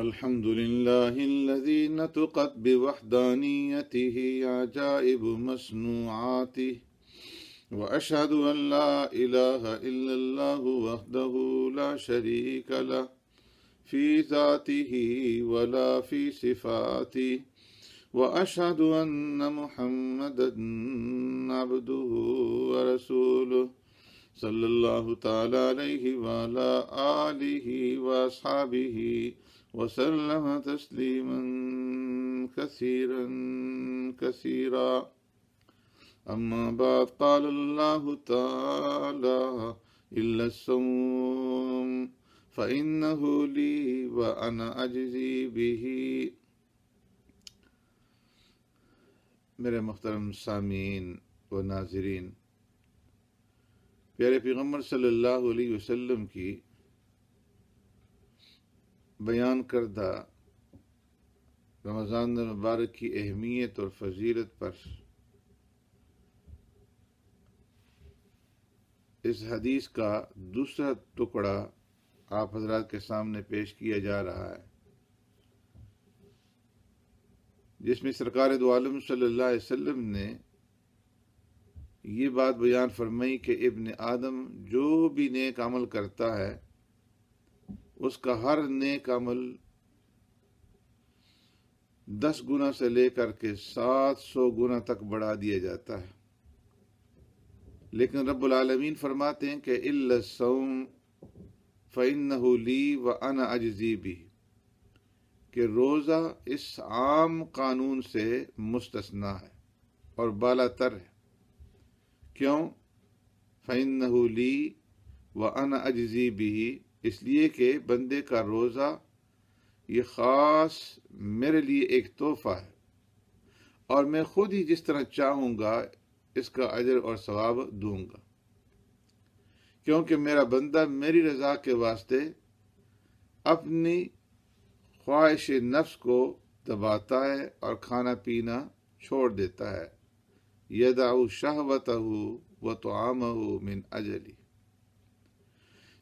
الحمد لله الذي نتقت بوحدانيته عجائب مصنوعاته واشهد ان لا اله الا الله وحده لا شريك له في ذاته ولا في صفاته واشهد ان محمدا عبده ورسوله صلى الله تعالى عليه وعلى اله واصحابه وسلم تسليما كثيرا كثيرا أما بعد قال الله تعالى إلا الصوم فإنه لي وأنا أجزي به میرے مخترم سامین و ناظرین پیارے پیغمبر صلی اللہ علیہ وسلم کی बयान करदा रमज़ान मुबारक की अहमियत और फजीलत पर इस हदीस का दूसरा टुकड़ा आप हजरात के सामने पेश किया जा रहा है जिसमें सरकार दोआलम सल्लल्लाहु अलैहि वसल्लम ने ये बात बयान फरमाई कि इब्न आदम जो भी नेक अमल करता है उसका हर नेक अमल दस गुना से लेकर के सात सौ गुना तक बढ़ा दिया जाता है लेकिन रब्बुल आलमीन फरमाते हैं कि इल्लसम फ़ैन ली व अन अजजी भी कि रोज़ा इस आम कानून से मुस्तना है और बाला तर है क्यों फ़ैन ली व अन अजजी भी इसलिए कि बंदे का रोज़ा ये ख़ास मेरे लिए एक तोहफ़ा है और मैं खुद ही जिस तरह चाहूँगा इसका अजर और सवाब दूंगा क्योंकि मेरा बंदा मेरी रजा के वास्ते अपनी ख्वाहिश नफ्स को दबाता है और खाना पीना छोड़ देता है यदाऊ शाहवत हो व तो आम हो मिन अजली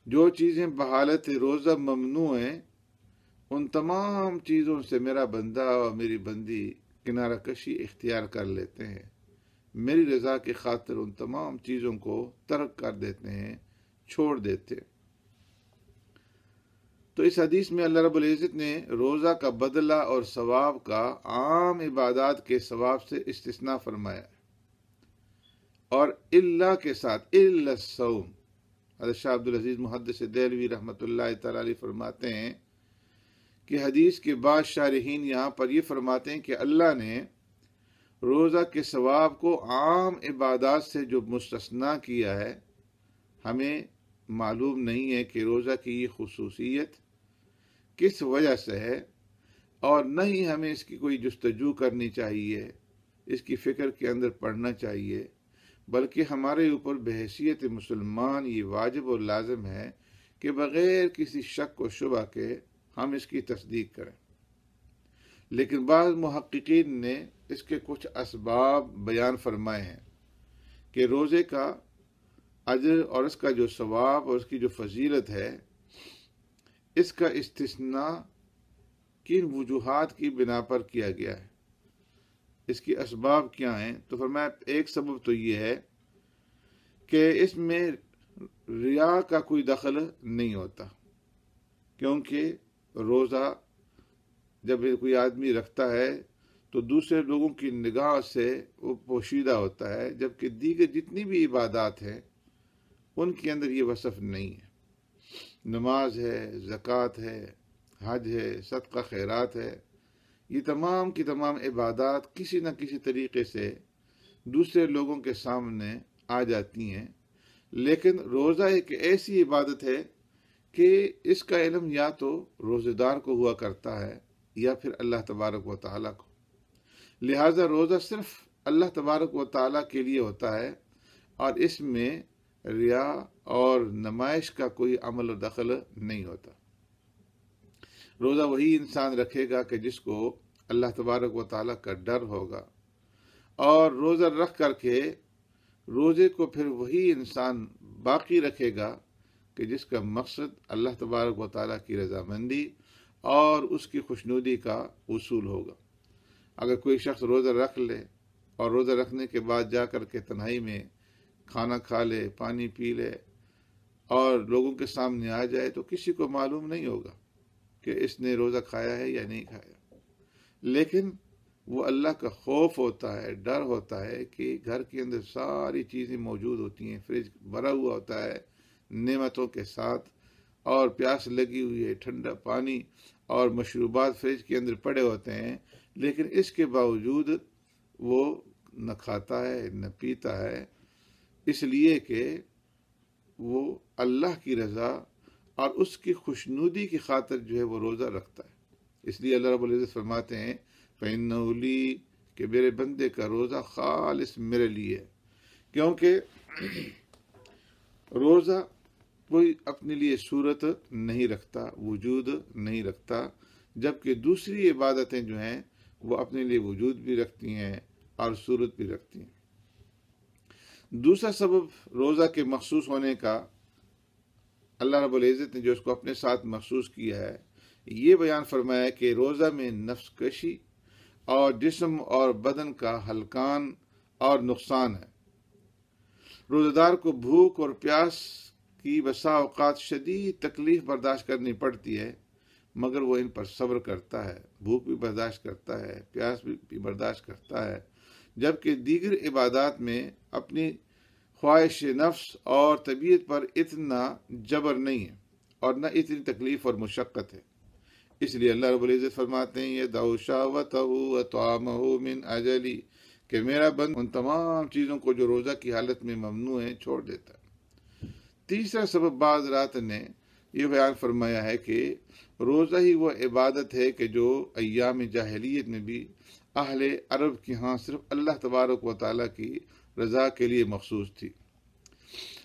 जो चीज़ें बहालत रोज़ा ममनू हैं उन तमाम चीज़ों से मेरा बंदा और मेरी बंदी किनारा कशी इख्तियार कर लेते हैं मेरी रज़ा की खातर उन तमाम चीज़ों को तर्क कर देते हैं छोड़ देते हैं तो इस हदीस में अल्लाह रब्बुल इज़्ज़त ने रोज़ा का बदला और सवाब का आम इबादत के सवाब से इस्तना फरमाया और इल्ला के साथ इल्ला सौम अदशा अब्दुलज़ीज़ मुहदस दैलवी रहमत ला फरमाते हैं कि हदीस के बाद शारहन यहाँ पर यह फरमाते हैं कि अल्लाह ने रोज़ा के सवाब को आम इबादत से जो मुस्तना किया है हमें मालूम नहीं है कि रोज़ा की ये खसूसियत किस वजह से है और न ही हमें इसकी कोई जस्तजू करनी चाहिए इसकी फ़िक्र के अंदर पढ़ना चाहिए बल्कि हमारे ऊपर बहसीत मुसलमान ये वाजिब और लाजम है कि बग़ैर किसी शक व शुबा के हम इसकी तस्दीक करें लेकिन बाद महक्कीन ने इसके कुछ इसबाब बयान फरमाए हैं कि रोज़े का अजर और इसका जो सवाब और इसकी जो फजीलत है इसका इस्तना किन वजूहत की बिना पर किया गया है इसके इसबाब क्या हैं तो फरमाया एक सबब तो ये है कि इसमें रिया का कोई दखल नहीं होता क्योंकि रोज़ा जब कोई आदमी रखता है तो दूसरे लोगों की निगाह से वो पोशीदा होता है जबकि दीगर जितनी भी इबादत हैं उनके अंदर ये वसफ नहीं है नमाज है ज़क़़त है हज है सदका खैरात है ये तमाम की तमाम इबादत किसी न किसी तरीके से दूसरे लोगों के सामने आ जाती हैं लेकिन रोज़ा एक ऐसी इबादत है कि इसका इलम या तो रोज़ेदार को हुआ करता है या फिर अल्लाह तबारक व ताली को लिहाजा रोज़ा सिर्फ अल्लाह तबारक व ताली के लिए होता है और इसमें रिया और नमाइश का कोई अमल दखल नहीं होता रोज़ा वही इंसान रखेगा कि जिसको अल्लाह तबारक व ताली का डर होगा और रोज़ा रख करके रोज़े को फिर वही इंसान बाकी रखेगा कि जिसका मकसद अल्लाह तबारक व ताली की रजामंदी और उसकी खुशनुदी का उसूल होगा अगर कोई शख्स रोज़ा रख ले और रोज़ा रखने के बाद जा कर के तनाई में खाना खा ले पानी पी ले और लोगों के सामने आ जाए तो किसी को मालूम नहीं होगा कि इसने रोज़ा खाया है या नहीं खाया लेकिन वो अल्लाह का खौफ होता है डर होता है कि घर के अंदर सारी चीज़ें मौजूद होती हैं फ्रिज भरा हुआ होता है नेमतों के साथ और प्यास लगी हुई है ठंडा पानी और मशरूबात फ्रिज के अंदर पड़े होते हैं लेकिन इसके बावजूद वो न खाता है न पीता है इसलिए कि वो अल्लाह की रज़ा और उसकी खुशनुदी की खातर जो है वो रोज़ा रखता है इसलिए अल्लाह रबुल्ज़त फरमाते हैं फ़ैनली के मेरे बंदे का रोज़ा खालिस मेरे लिए क्योंकि रोज़ा कोई अपने लिए सूरत नहीं रखता वजूद नहीं रखता जबकि दूसरी इबादतें जो हैं वो अपने लिए वजूद भी रखती हैं और सूरत भी रखती हैं दूसरा सबब रोज़ा के मखसूस होने का अल्लाह इज़्ज़त ने जो उसको अपने साथ महसूस किया है ये बयान फरमाया कि रोज़ा में नफ्स कशी और जिसम और बदन का हलकान और नुकसान है रोज़ेदार को भूख और प्यास की बसा अवत शदीद तकलीफ बर्दाश्त करनी पड़ती है मगर वो इन पर सब्र करता है भूख भी बर्दाश्त करता है प्यास भी, भी बर्दाश्त करता है जबकि दीगर इबादत में अपनी ख्वाहिश नफ्स और तबीयत पर इतना जबर नहीं है और न इतनी तकलीफ़ और मशक्क़त है इसलिए अल्लाह रबुल्ज़त फरमाते हैं ये दाउशावत मिन अजली कि मेरा बंद उन तमाम चीज़ों को जो रोज़ा की हालत में ममनू है छोड़ देता है तीसरा सबब बाज रात ने यह बयान फरमाया है कि रोज़ा ही वह इबादत है कि जो अयाम जाहलीत में भी अहल अरब के यहाँ सिर्फ अल्लाह तबारक व की रज़ा के लिए मखसूस थी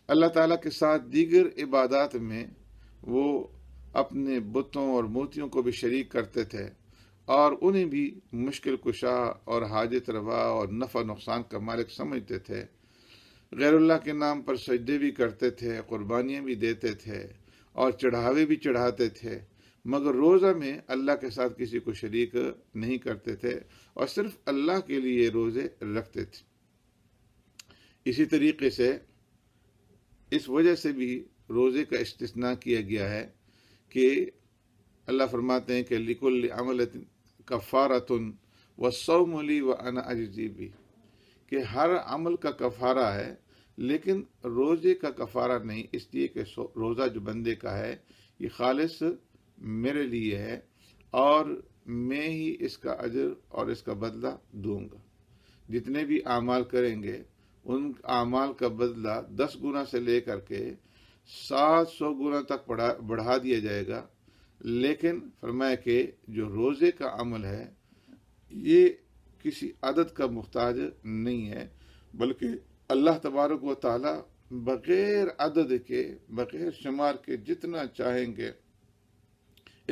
अल्लाह ताला के साथ दीगर इबादत में वो अपने बुतों और मोतियों को भी शरीक करते थे और उन्हें भी मुश्किल कुशा और हाजत रवा और नफ़ा नुकसान का मालिक समझते थे गैरुल्ला के नाम पर सजदे भी करते थे कुर्बानियाँ भी देते थे और चढ़ावे भी चढ़ाते थे मगर रोज़ा में अल्लाह के साथ किसी को शरीक नहीं करते थे और सिर्फ अल्लाह के लिए रोज़े रखते थे इसी तरीके से इस वजह से भी रोज़े का इस्तना किया गया है कि अल्लाह फरमाते हैं कि लिकुल अमल कफ़ारतन व सौमली व अन अजीबी कि हर अमल का कफ़ारा है लेकिन रोज़े का कफ़ारा नहीं इसलिए कि रोज़ा जो बंदे का है ये खालिश मेरे लिए है और मैं ही इसका अजर और इसका बदला दूंगा जितने भी आमाल करेंगे उन अमाल का बदला दस गुना से लेकर के सात सौ गुना तक बढ़ा बढ़ा दिया जाएगा लेकिन फरमाया के जो रोज़े का अमल है ये किसी आदत का मुहताज नहीं है बल्कि अल्लाह तबारक व ताला बग़ैर अदद के बग़ैर शुमार के जितना चाहेंगे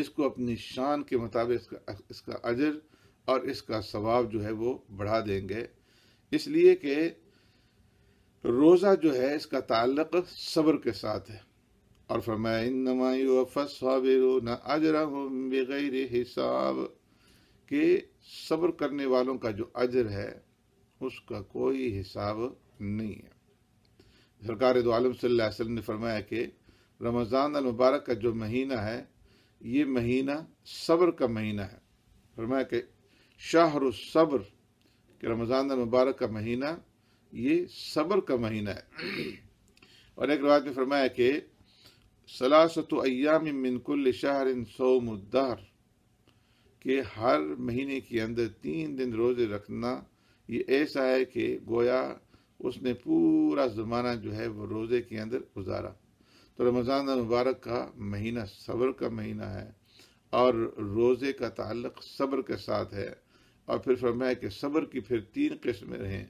इसको अपनी शान के मुताबिक इसका इसका अजर और इसका सवाब जो है वो बढ़ा देंगे इसलिए कि रोज़ा जो है इसका ताल्लक सब्र के साथ है और फरमाया हिसाब के सब्र करने वालों का जो अजर है उसका कोई हिसाब नहीं है सरकार दो आलम ने फरमाया कि रमज़ान मुबारक का जो महीना है ये महीना सब्र का महीना है फरमाया कि शाहर सब्र के रमज़ान मुबारक का महीना ये सब्र का महीना है और एक रवायत में फरमाया कि सलासत अयाम मिनकुल शहर इन सोमुद्दार के हर महीने के अंदर तीन दिन रोज़े रखना ये ऐसा है कि गोया उसने पूरा ज़माना जो है वो रोज़े के अंदर गुजारा तो रमज़ान मुबारक का महीना सब्र का महीना है और रोज़े का ताल्लक सब्र के साथ है और फिर फरमाया कि सब्र की फिर तीन किस्में रहें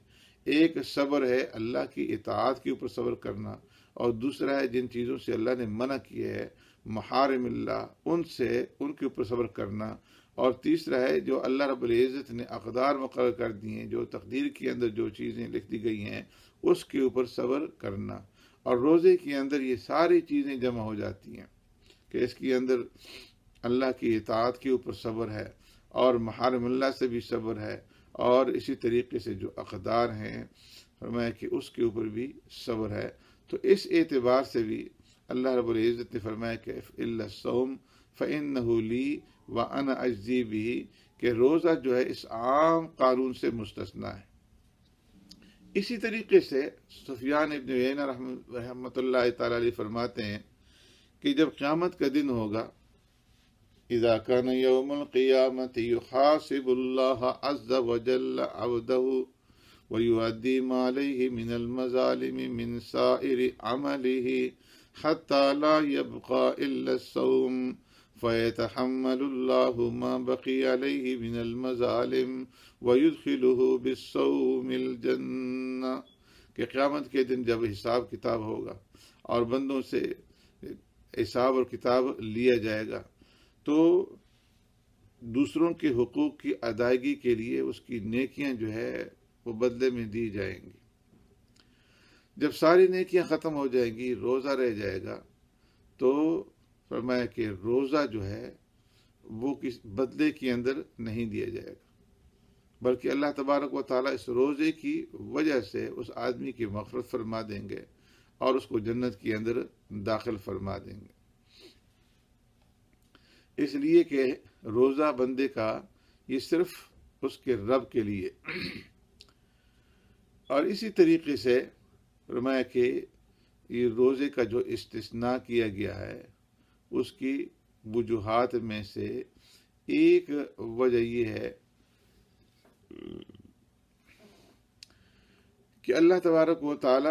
एक सब्र है अल्लाह की इतात के ऊपर सब्र करना और दूसरा है जिन चीज़ों से अल्लाह ने मना किया है महारमिल्ला उनसे उनके ऊपर सब्र करना और तीसरा है जो अल्लाह रब्ज़त ने अकदार मुकर कर दिए जो तकदीर के अंदर जो चीज़ें लिख दी गई हैं उसके ऊपर सब्र करना और रोज़े के अंदर ये सारी चीज़ें जमा हो जाती हैं कि इसके अंदर अल्लाह की इतात के ऊपर सब्र है और महारमिल्ला से भी सब्र है और इसी तरीके से जो अकदार हैं फरमाया कि उसके ऊपर भी सब्र है तो इस एतबार से भी अल्लाह रबुल्ज़त ने फरमाया कि सोम फ़ैन ली व अन अजी के कि रोज़ा जो है इस आम कानून से मुस्तना है इसी तरीके से सुफियान इबन रहमत ला फरमाते हैं कि जब क़्यामत का दिन होगा إذا كان يوم القيامة يحاسب الله عز وجل عبده ويؤدي ما عليه من المظالم من سائر عمله حتى لا يبقى إلا الصوم فيتحمل الله ما بقي عليه من المظالم ويدخله بالصوم الجنة قیامت کے دن جب حساب کتاب ہوگا اور بندوں سے حساب اور کتاب لیا جائے گا तो दूसरों के हकूक़ की अदायगी के लिए उसकी नेकियां जो है वो बदले में दी जाएंगी जब सारी नेकियां ख़त्म हो जाएंगी रोज़ा रह जाएगा तो फरमाया कि रोज़ा जो है वो किस बदले के अंदर नहीं दिया जाएगा बल्कि अल्लाह तबारक व ताली इस रोज़े की वजह से उस आदमी की मफरत फरमा देंगे और उसको जन्नत के अंदर दाखिल फरमा देंगे इसलिए कि रोज़ा बंदे का ये सिर्फ उसके रब के लिए और इसी तरीके से रमाया के ये रोज़े का जो इस्तना किया गया है उसकी वजूहत में से एक वजह यह है कि अल्लाह तबारक व ताली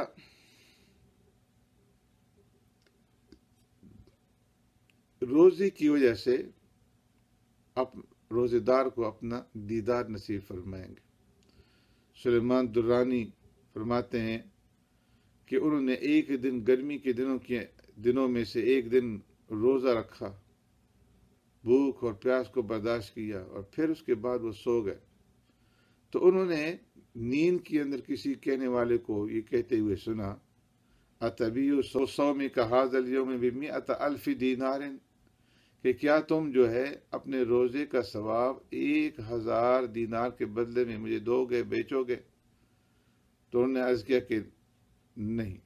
रोज़े की वजह से अप रोज़ेदार को अपना दीदार नसीब फरमाएंगे सलेमान दुर्रानी फरमाते हैं कि उन्होंने एक दिन गर्मी के दिनों के दिनों में से एक दिन रोज़ा रखा भूख और प्यास को बर्दाश्त किया और फिर उसके बाद वो सो गए तो उन्होंने नींद के अंदर किसी कहने वाले को ये कहते हुए सुना अतबी सौ सौ में कहाजल योम बिमी अत अल्फी दीनारिन कि क्या तुम जो है अपने रोज़े का सवाब एक हज़ार दीनार के बदले में मुझे दोगे बेचोगे तो उन्होंने अर्ज़ किया कि नहीं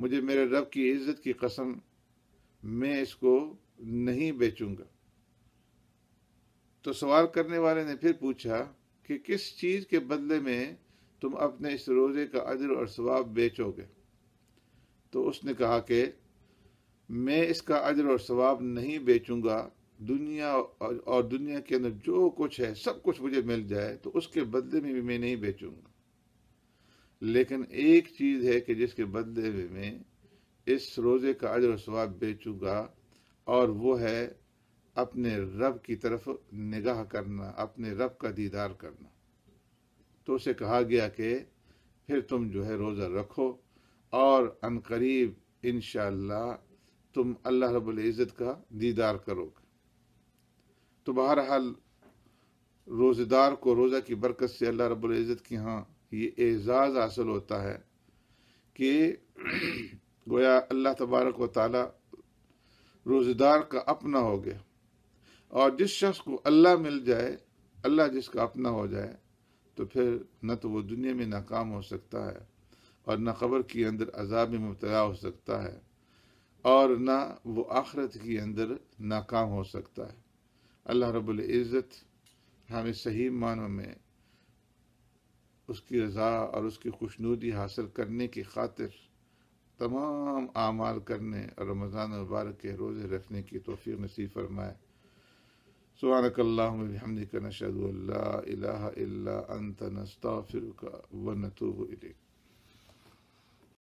मुझे मेरे रब की इज़्ज़त की कसम मैं इसको नहीं बेचूंगा तो सवाल करने वाले ने फिर पूछा कि किस चीज़ के बदले में तुम अपने इस रोज़े का अजर और सवाब बेचोगे तो उसने कहा कि मैं इसका अजर और स्वाब नहीं बेचूंगा दुनिया और दुनिया के अंदर जो कुछ है सब कुछ मुझे मिल जाए तो उसके बदले में भी मैं नहीं बेचूंगा लेकिन एक चीज़ है कि जिसके बदले में मैं इस रोज़े का अजर स्वाब बेचूंगा और वो है अपने रब की तरफ निगाह करना अपने रब का दीदार करना तो उसे कहा गया कि फिर तुम जो है रोज़ा रखो और अनकरीब इन तुम अल्लाह रब्बुल इज़्ज़त का दीदार करोगे तो बहरहाल रोज़ेदार को रोज़ा की बरकत से अल्लाह रब्बुल इज़्ज़त के यहाँ ये एज़ाज़ हासिल होता है कि गोया अल्लाह तबारक व ताली रोज़ेदार का अपना हो गया और जिस शख्स को अल्लाह मिल जाए अल्लाह जिसका अपना हो जाए तो फिर न तो वो दुनिया में नाकाम हो सकता है और न खबर के अंदर अजाब में मुबतला हो सकता है और ना वो आखरत के अंदर नाकाम हो सकता है अल्लाह रब्बुल इज़्ज़त हमें सही मानों में उसकी रज़ा और उसकी खुशनूदी हासिल करने की खातिर तमाम आमाल करने और रमज़ान मुबारक के रोज़े रखने की तोफ़ी नसीब फरमाए सुबहानकल्लाशद अल्ला नस्ता फिर व नतूब